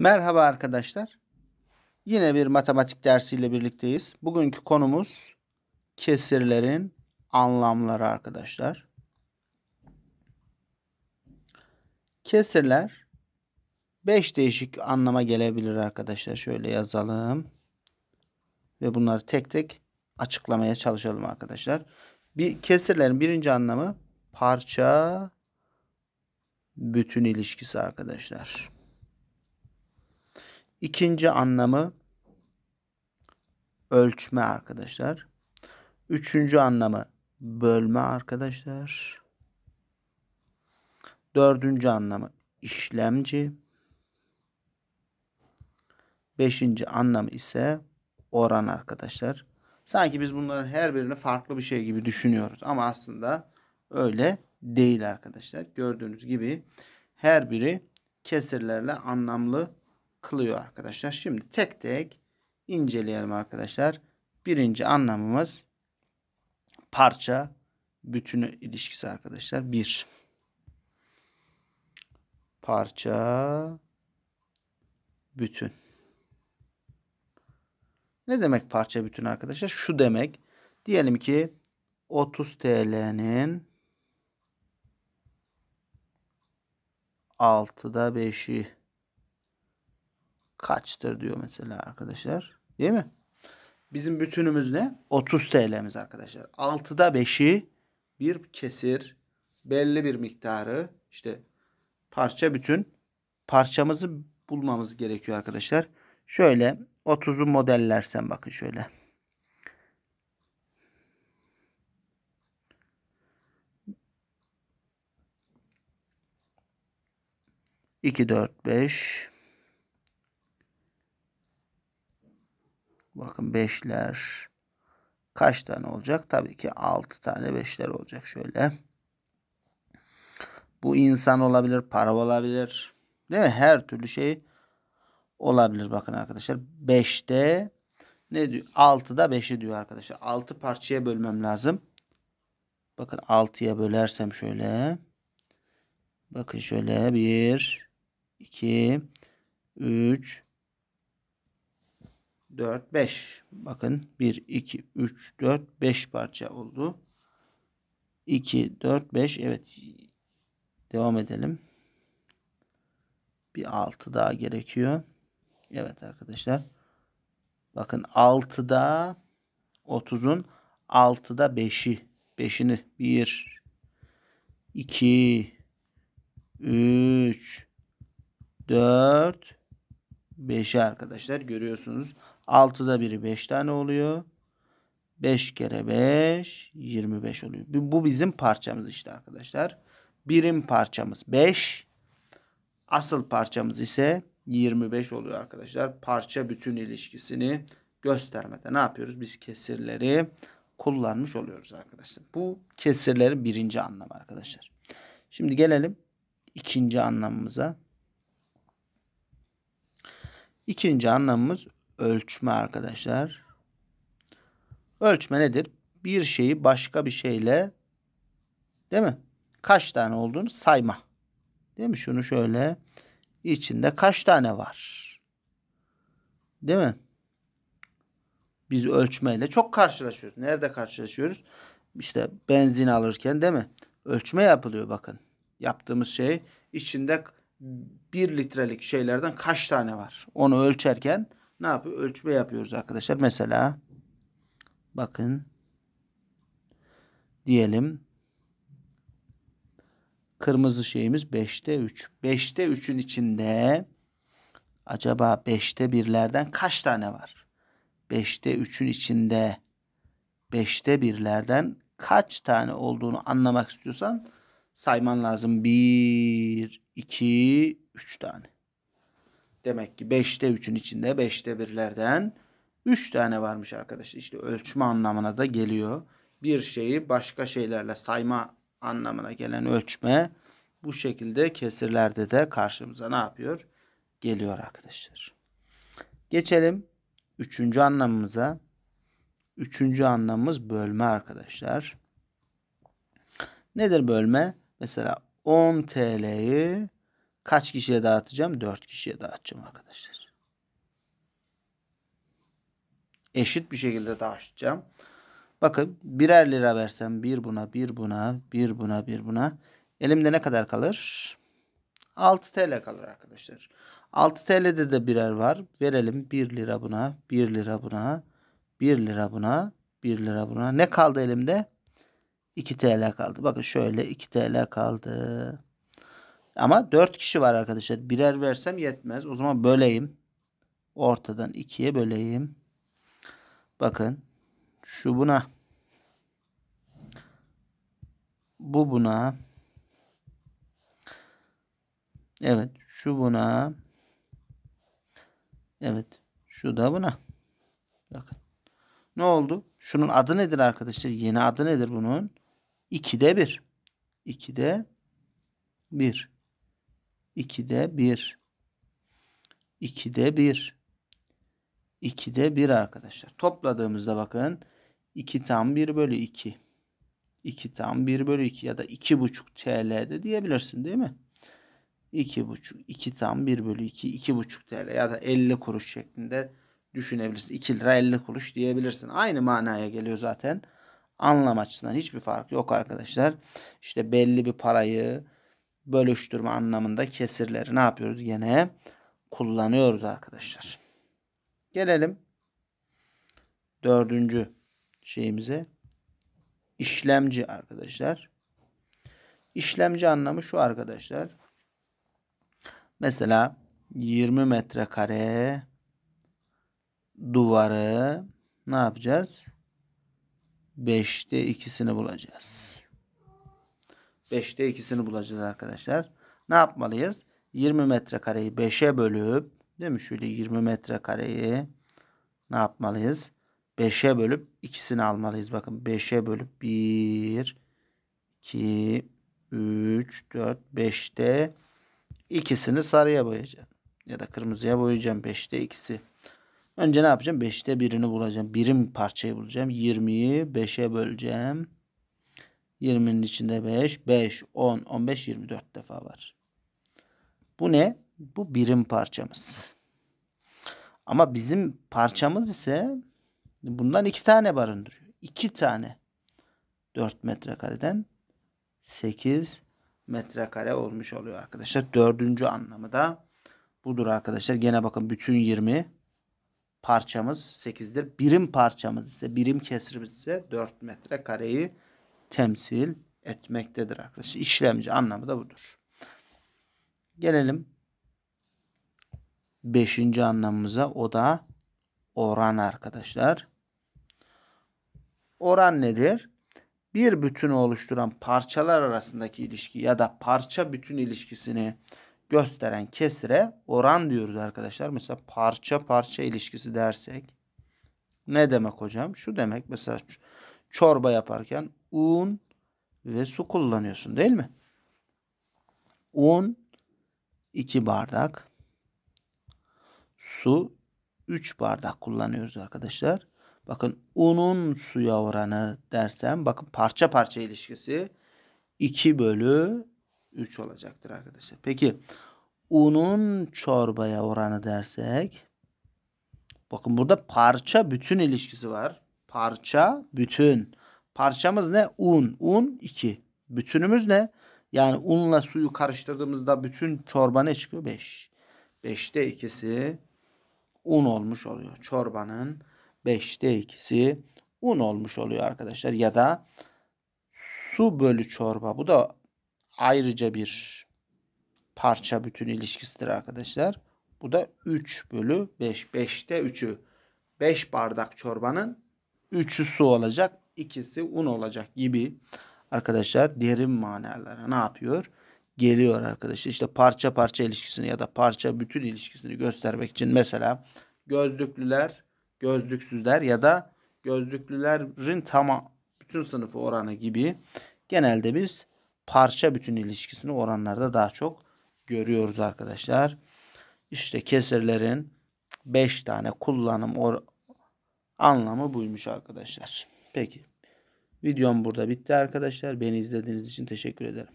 Merhaba arkadaşlar. Yine bir matematik dersiyle birlikteyiz. Bugünkü konumuz kesirlerin anlamları arkadaşlar. Kesirler 5 değişik anlama gelebilir arkadaşlar. Şöyle yazalım. Ve bunları tek tek açıklamaya çalışalım arkadaşlar. Bir kesirlerin birinci anlamı parça bütün ilişkisi arkadaşlar. İkinci anlamı ölçme arkadaşlar. Üçüncü anlamı bölme arkadaşlar. Dördüncü anlamı işlemci. Beşinci anlamı ise oran arkadaşlar. Sanki biz bunların her birini farklı bir şey gibi düşünüyoruz. Ama aslında öyle değil arkadaşlar. Gördüğünüz gibi her biri kesirlerle anlamlı kılıyor arkadaşlar. Şimdi tek tek inceleyelim arkadaşlar. Birinci anlamımız parça bütünü ilişkisi arkadaşlar. Bir. Parça bütün. Ne demek parça bütün arkadaşlar? Şu demek. Diyelim ki 30 TL'nin 6'da 5'i kaçtır diyor mesela arkadaşlar. Değil mi? Bizim bütünümüz ne? 30 TL'miz arkadaşlar. 6'da 5'i bir kesir belli bir miktarı işte parça bütün parçamızı bulmamız gerekiyor arkadaşlar. Şöyle 30'u modellersem bakın şöyle. İki, dört, beş, Bakın 5'ler kaç tane olacak? Tabii ki 6 tane 5'ler olacak şöyle. Bu insan olabilir, para olabilir. Değil mi? Her türlü şey olabilir bakın arkadaşlar. 5'te ne diyor? 6'da 5'i diyor arkadaşlar. 6 parçaya bölmem lazım. Bakın 6'ya bölersem şöyle. Bakın şöyle 1 2 3 4, 5. Bakın 1, 2, 3, 4, 5 parça oldu. 2, 4, 5. Evet. Devam edelim. Bir 6 daha gerekiyor. Evet arkadaşlar. Bakın 6'da 30'un 6'da 5'i. 5'ini 1 2 3 4 5'i arkadaşlar görüyorsunuz. 6'da 1'i 5 tane oluyor. 5 kere 5 25 oluyor. Bu bizim parçamız işte arkadaşlar. Birim parçamız 5. Asıl parçamız ise 25 oluyor arkadaşlar. Parça bütün ilişkisini göstermede ne yapıyoruz? Biz kesirleri kullanmış oluyoruz arkadaşlar. Bu kesirlerin birinci anlamı arkadaşlar. Şimdi gelelim ikinci anlamımıza. İkinci anlamımız ölçme arkadaşlar. Ölçme nedir? Bir şeyi başka bir şeyle değil mi? Kaç tane olduğunu sayma. Değil mi? Şunu şöyle içinde kaç tane var? Değil mi? Biz ölçmeyle çok karşılaşıyoruz. Nerede karşılaşıyoruz? İşte benzin alırken değil mi? Ölçme yapılıyor bakın. Yaptığımız şey içinde bir litrelik şeylerden kaç tane var? Onu ölçerken ne yapıyor? Ölçme yapıyoruz arkadaşlar. Mesela bakın diyelim kırmızı şeyimiz 5'te 3. 5'te 3'ün içinde acaba 5'te birlerden kaç tane var? 5'te 3'ün içinde 5'te birlerden kaç tane olduğunu anlamak istiyorsan sayman lazım. 1, 2, 3 tane. Demek ki 5'te 3'ün içinde 5'te 1'lerden 3 tane varmış arkadaşlar. İşte ölçme anlamına da geliyor. Bir şeyi başka şeylerle sayma anlamına gelen ölçme bu şekilde kesirlerde de karşımıza ne yapıyor? Geliyor arkadaşlar. Geçelim üçüncü anlamımıza. Üçüncü anlamımız bölme arkadaşlar. Nedir bölme? Mesela 10 TL'yi Kaç kişiye dağıtacağım? 4 kişiye dağıtacağım arkadaşlar. Eşit bir şekilde dağıtacağım. Bakın birer lira versem bir buna, bir buna, bir buna, bir buna. Elimde ne kadar kalır? 6 TL kalır arkadaşlar. 6 TL'de de birer var. Verelim 1 lira buna, 1 lira buna, 1 lira buna, 1 lira buna. Ne kaldı elimde? 2 TL kaldı. Bakın şöyle 2 TL kaldı. Ama 4 kişi var arkadaşlar. Birer versem yetmez. O zaman böleyim. Ortadan 2'ye böleyim. Bakın. Şu buna. Bu buna. Evet. Şu buna. Evet. Şu da buna. Bakın. Ne oldu? Şunun adı nedir arkadaşlar? Yeni adı nedir bunun? 2'de 1. 2'de 1. 2'de 1. 2'de 1. 2'de 1 arkadaşlar. Topladığımızda bakın 2 tam 1 bölü 2. 2 tam 1 bölü 2 ya da 2,5 TL de diyebilirsin değil mi? 2,5, 2 tam 1 bölü 2, 2,5 TL ya da 50 kuruş şeklinde düşünebilirsin. 2 lira 50 kuruş diyebilirsin. Aynı manaya geliyor zaten. Anlam açısından hiçbir fark yok arkadaşlar. İşte belli bir parayı bölüştürme anlamında kesirleri ne yapıyoruz? yine kullanıyoruz arkadaşlar. Gelelim dördüncü şeyimize. İşlemci arkadaşlar. İşlemci anlamı şu arkadaşlar. Mesela 20 metrekare duvarı ne yapacağız? 5'te ikisini bulacağız. 5'te ikisini bulacağız arkadaşlar. Ne yapmalıyız? 20 metrekareyi 5'e bölüp değil mi? Şöyle 20 metrekareyi ne yapmalıyız? 5'e bölüp ikisini almalıyız. Bakın 5'e bölüp 1, 2, 3, 4, 5'te ikisini sarıya boyayacağım. Ya da kırmızıya boyayacağım 5'te ikisi. Önce ne yapacağım? 5'te birini bulacağım. Birim parçayı bulacağım. 20'yi 5'e böleceğim. 20'nin içinde 5, 5, 10, 15, 24 defa var. Bu ne? Bu birim parçamız. Ama bizim parçamız ise bundan iki tane barındırıyor. İki tane. 4 metrekareden 8 metrekare olmuş oluyor arkadaşlar. Dördüncü anlamı da budur arkadaşlar. Gene bakın bütün 20 parçamız 8'dir. Birim parçamız ise birim kesrimiz ise 4 metrekareyi temsil etmektedir arkadaşlar. İşlemci anlamı da budur. Gelelim beşinci anlamımıza o da oran arkadaşlar. Oran nedir? Bir bütünü oluşturan parçalar arasındaki ilişki ya da parça bütün ilişkisini gösteren kesire oran diyoruz arkadaşlar. Mesela parça parça ilişkisi dersek ne demek hocam? Şu demek mesela çorba yaparken un ve su kullanıyorsun değil mi? Un 2 bardak. Su 3 bardak kullanıyoruz arkadaşlar. Bakın unun suya oranı dersem bakın parça parça ilişkisi 2 bölü 3 olacaktır arkadaşlar. Peki unun çorbaya oranı dersek bakın burada parça bütün ilişkisi var. Parça bütün. Parçamız ne? Un. Un 2. Bütünümüz ne? Yani unla suyu karıştırdığımızda bütün çorba ne çıkıyor? 5. Beş. 5'te ikisi un olmuş oluyor. Çorbanın 5'te ikisi un olmuş oluyor arkadaşlar. Ya da su bölü çorba. Bu da ayrıca bir parça bütün ilişkisidir arkadaşlar. Bu da 3 bölü 5. 5'te 3'ü. 5 bardak çorbanın 3'ü su olacak ikisi un olacak gibi arkadaşlar derin manalara ne yapıyor? Geliyor arkadaşlar. işte parça parça ilişkisini ya da parça bütün ilişkisini göstermek için mesela gözlüklüler, gözlüksüzler ya da gözlüklülerin tamam bütün sınıfı oranı gibi genelde biz parça bütün ilişkisini oranlarda daha çok görüyoruz arkadaşlar. İşte kesirlerin 5 tane kullanım anlamı buymuş arkadaşlar. Peki. Videom burada bitti arkadaşlar. Beni izlediğiniz için teşekkür ederim.